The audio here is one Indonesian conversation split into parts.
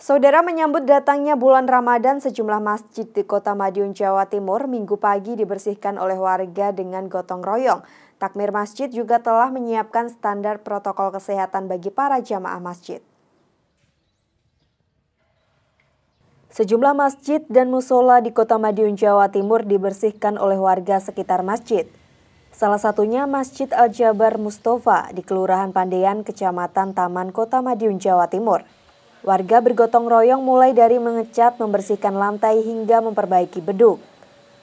Saudara menyambut datangnya bulan Ramadan, sejumlah masjid di Kota Madiun, Jawa Timur, minggu pagi dibersihkan oleh warga dengan gotong royong. Takmir masjid juga telah menyiapkan standar protokol kesehatan bagi para jamaah masjid. Sejumlah masjid dan musola di Kota Madiun, Jawa Timur dibersihkan oleh warga sekitar masjid. Salah satunya Masjid Al-Jabar Mustafa di Kelurahan Pandean, Kecamatan Taman Kota Madiun, Jawa Timur. Warga bergotong royong mulai dari mengecat, membersihkan lantai hingga memperbaiki beduk.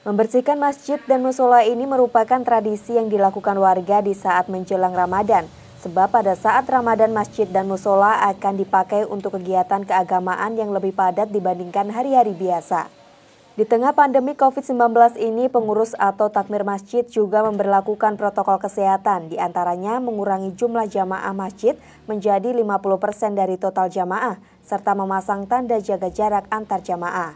Membersihkan masjid dan musola ini merupakan tradisi yang dilakukan warga di saat menjelang Ramadan, sebab pada saat Ramadan masjid dan musola akan dipakai untuk kegiatan keagamaan yang lebih padat dibandingkan hari-hari biasa. Di tengah pandemi COVID-19 ini, pengurus atau takmir masjid juga memberlakukan protokol kesehatan, diantaranya mengurangi jumlah jamaah masjid menjadi 50% dari total jamaah, serta memasang tanda jaga jarak antar jamaah.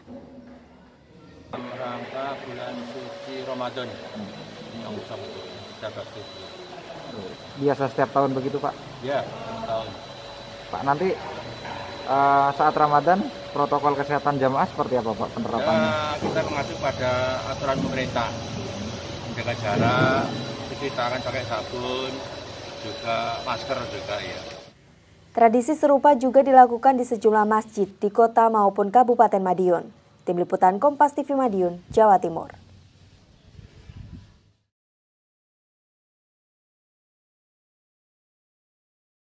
Biasa setiap tahun begitu Pak? Ya, tahun. Pak, nanti Eh, saat Ramadan protokol kesehatan jamaah seperti apa Pak penerapannya? Ya, kita mengacu pada aturan pemerintah menjaga jarak, cuci tangan pakai sabun, juga masker juga ya. Tradisi serupa juga dilakukan di sejumlah masjid di kota maupun Kabupaten Madiun. Tim Liputan Kompas TV Madiun, Jawa Timur.